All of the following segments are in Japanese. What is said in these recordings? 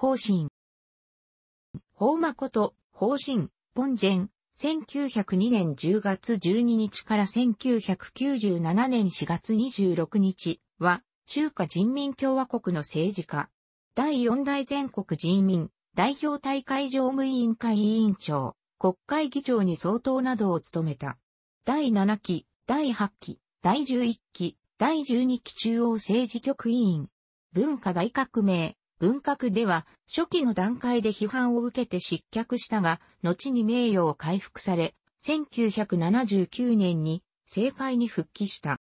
方針。法馬こと、方針、本前、1902年10月12日から1997年4月26日は、中華人民共和国の政治家。第四代全国人民代表大会常務委員会委員長、国会議長に相当などを務めた。第七期、第八期、第十一期、第十二期中央政治局委員。文化大革命、文革では初期の段階で批判を受けて失脚したが、後に名誉を回復され、1979年に政界に復帰した。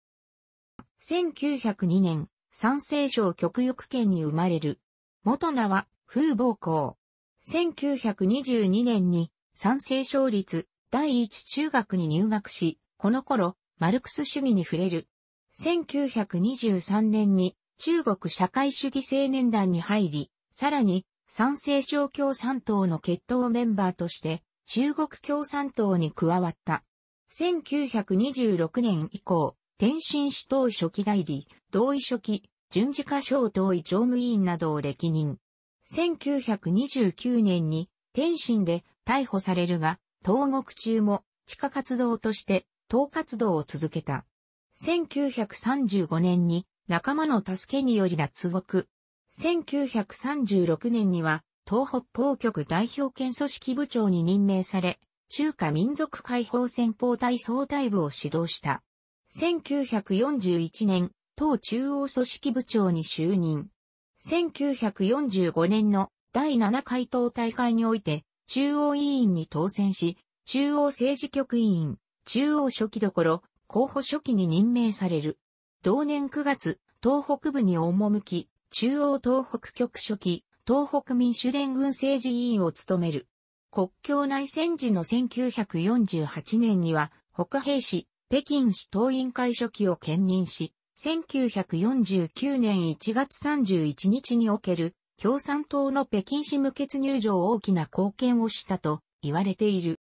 1902年、山西省極翼県に生まれる。元名は、風暴校。1922年に、山西省立第一中学に入学し、この頃、マルクス主義に触れる。1923年に、中国社会主義青年団に入り、さらに、賛成省共産党の決闘メンバーとして、中国共産党に加わった。1926年以降、天津市党書記代理、同意書記、準次課省党委常務委員などを歴任。1929年に天津で逮捕されるが、投獄中も地下活動として党活動を続けた。1935年に仲間の助けにより脱獄。1936年には、東北法局代表兼組織部長に任命され、中華民族解放戦法隊総隊部を指導した。1941年、党中央組織部長に就任。1945年の第7回党大会において、中央委員に当選し、中央政治局委員、中央書記どころ、候補書記に任命される。同年9月、東北部に赴き、中央東北局書記、東北民主連軍政治委員を務める。国境内戦時の1948年には、北平市、北京市党委員会書記を兼任し、1949年1月31日における共産党の北京市無血入場大きな貢献をしたと言われている。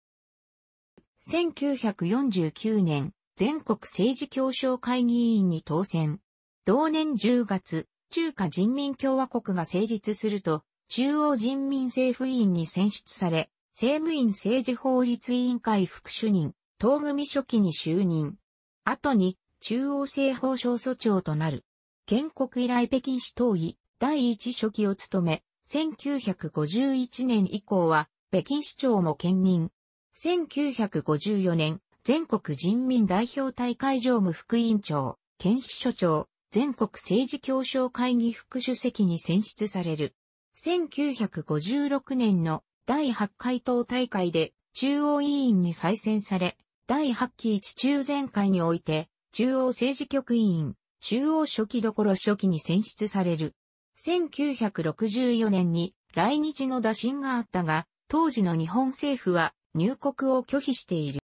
1949年、全国政治協商会議員に当選。同年10月、中華人民共和国が成立すると、中央人民政府委員に選出され、政務院政治法律委員会副主任、党組書記に就任。後に、中央政法省訴長となる。建国以来北京市党委第一書記を務め、1951年以降は北京市長も兼任。1954年、全国人民代表大会常務副委員長、県秘書長、全国政治協商会議副主席に選出される。1956年の第8回党大会で中央委員に再選され、第8期一中全会において、中央政治局委員、中央書記どころ書記に選出される。1964年に来日の打診があったが、当時の日本政府は入国を拒否している。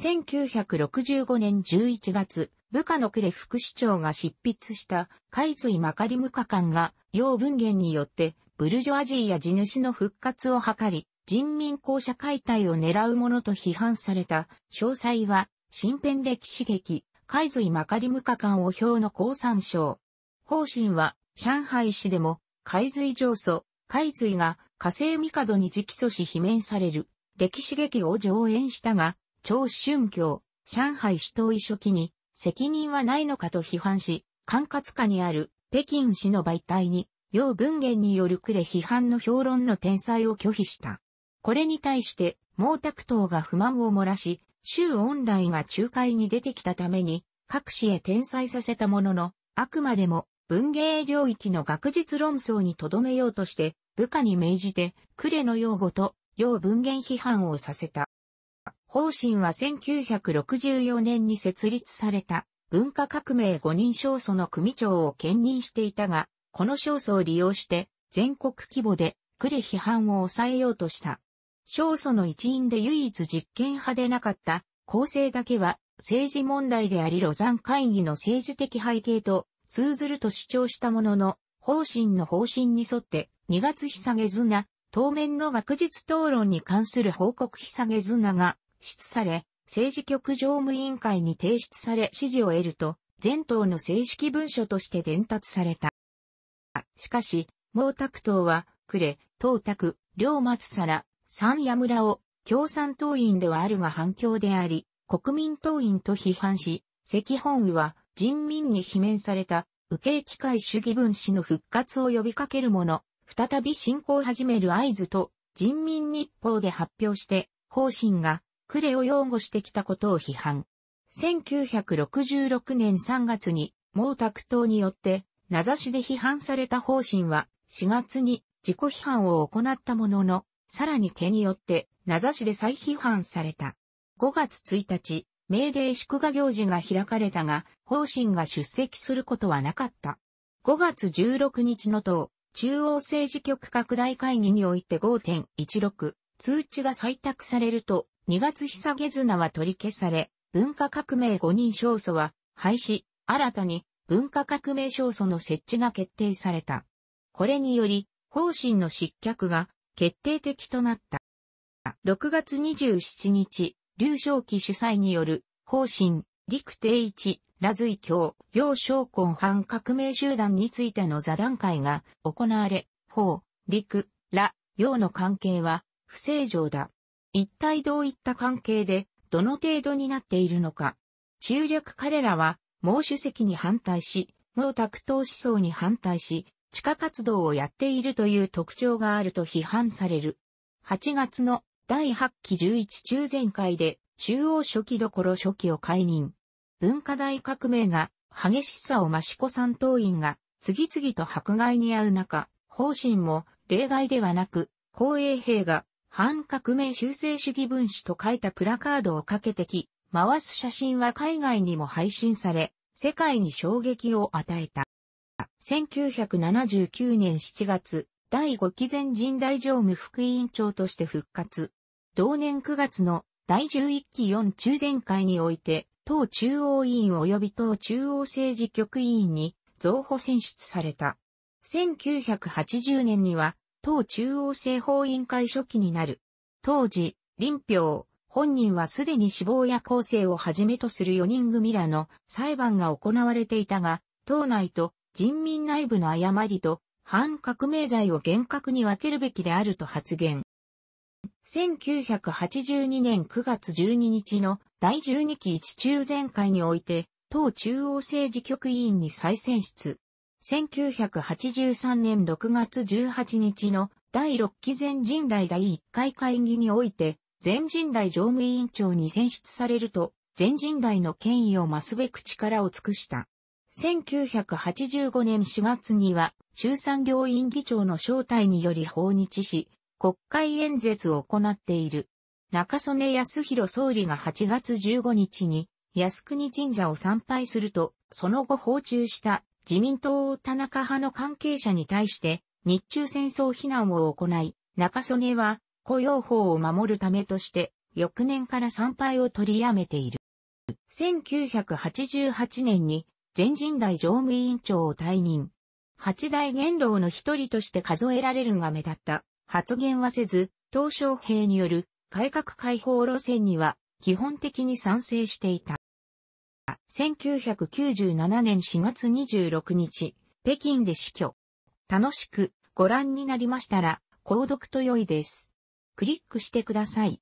1965年11月、部下のクレ副市長が執筆した海水マカリムカ官が、要文言によって、ブルジョアジーや地主の復活を図り、人民公社解体を狙うものと批判された、詳細は、新編歴史劇、海水マカリムカ官を表の高参照。方針は、上海市でも、海水上訴、海水が火星帝に直訴し罷免される、歴史劇を上演したが、張春教、上海市等遺書記に責任はないのかと批判し、管轄下にある北京市の媒体に、要文言による呉批判の評論の転載を拒否した。これに対して、毛沢東が不満を漏らし、周恩来が仲介に出てきたために、各市へ転載させたものの、あくまでも文芸領域の学術論争に留めようとして、部下に命じて、呉の用語と、要文言批判をさせた。方針は1964年に設立された文化革命五人勝祖の組長を兼任していたが、この勝祖を利用して全国規模でクレ批判を抑えようとした。勝祖の一員で唯一実権派でなかった構成だけは政治問題でありロザン会議の政治的背景と通ずると主張したものの、方針の方針に沿って2月日下げずな、当面の学術討論に関する報告日下げずなが出され、政治局常務委員会に提出され支持を得ると、全党の正式文書として伝達された。しかし、毛沢東は、呉、東卓、両松皿、三谷村を共産党員ではあるが反共であり、国民党員と批判し、赤本位は人民に罷免された、右傾機械主義分子の復活を呼びかけるもの、再び進行を始める合図と、人民日報で発表して、方針がクレを擁護してきたことを批判。1966年3月に毛沢東によって名指しで批判された方針は4月に自己批判を行ったものの、さらに毛によって名指しで再批判された。5月1日、明令祝賀行事が開かれたが、方針が出席することはなかった。5月16日の党、中央政治局拡大会議において5.16、通知が採択されると、2月久下綱は取り消され、文化革命5人勝訴は廃止、新たに文化革命勝訴の設置が決定された。これにより、方針の失脚が決定的となった。6月27日、劉少奇主催による、方針、陸定一、ラズイ教、楊少根反革命集団についての座談会が行われ、方、陸、ら、楊の関係は不正常だ。一体どういった関係で、どの程度になっているのか。中略彼らは、毛主席に反対し、毛沢東思想に反対し、地下活動をやっているという特徴があると批判される。8月の第8期11中全会で中央初期どころ初期を解任。文化大革命が激しさを増し子三党員が次々と迫害に遭う中、方針も例外ではなく、公衛兵が反革命修正主義分子と書いたプラカードをかけてき、回す写真は海外にも配信され、世界に衝撃を与えた。1979年7月、第5期前人大常務副委員長として復活。同年9月の第11期4中全会において、党中央委員及び党中央政治局委員に増補選出された。1980年には党中央政法委員会初期になる。当時、林彪、本人はすでに死亡や構成をはじめとする4人組らの裁判が行われていたが、党内と人民内部の誤りと反革命罪を厳格に分けるべきであると発言。1982年9月12日の第12期一中全会において、党中央政治局委員に再選出。1983年6月18日の第6期全人代第1回会議において、全人代常務委員長に選出されると、全人代の権威を増すべく力を尽くした。1985年4月には、衆参両院議長の招待により訪日し、国会演説を行っている。中曽根康弘総理が8月15日に、靖国神社を参拝すると、その後訪中した自民党田中派の関係者に対して日中戦争非難を行い、中曽根は雇用法を守るためとして翌年から参拝を取りやめている。1988年に全人代常務委員長を退任。八大元老の一人として数えられるが目立った発言はせず、東小平による改革開放路線には基本的に賛成していた。1997年4月26日、北京で死去。楽しくご覧になりましたら、購読と良いです。クリックしてください。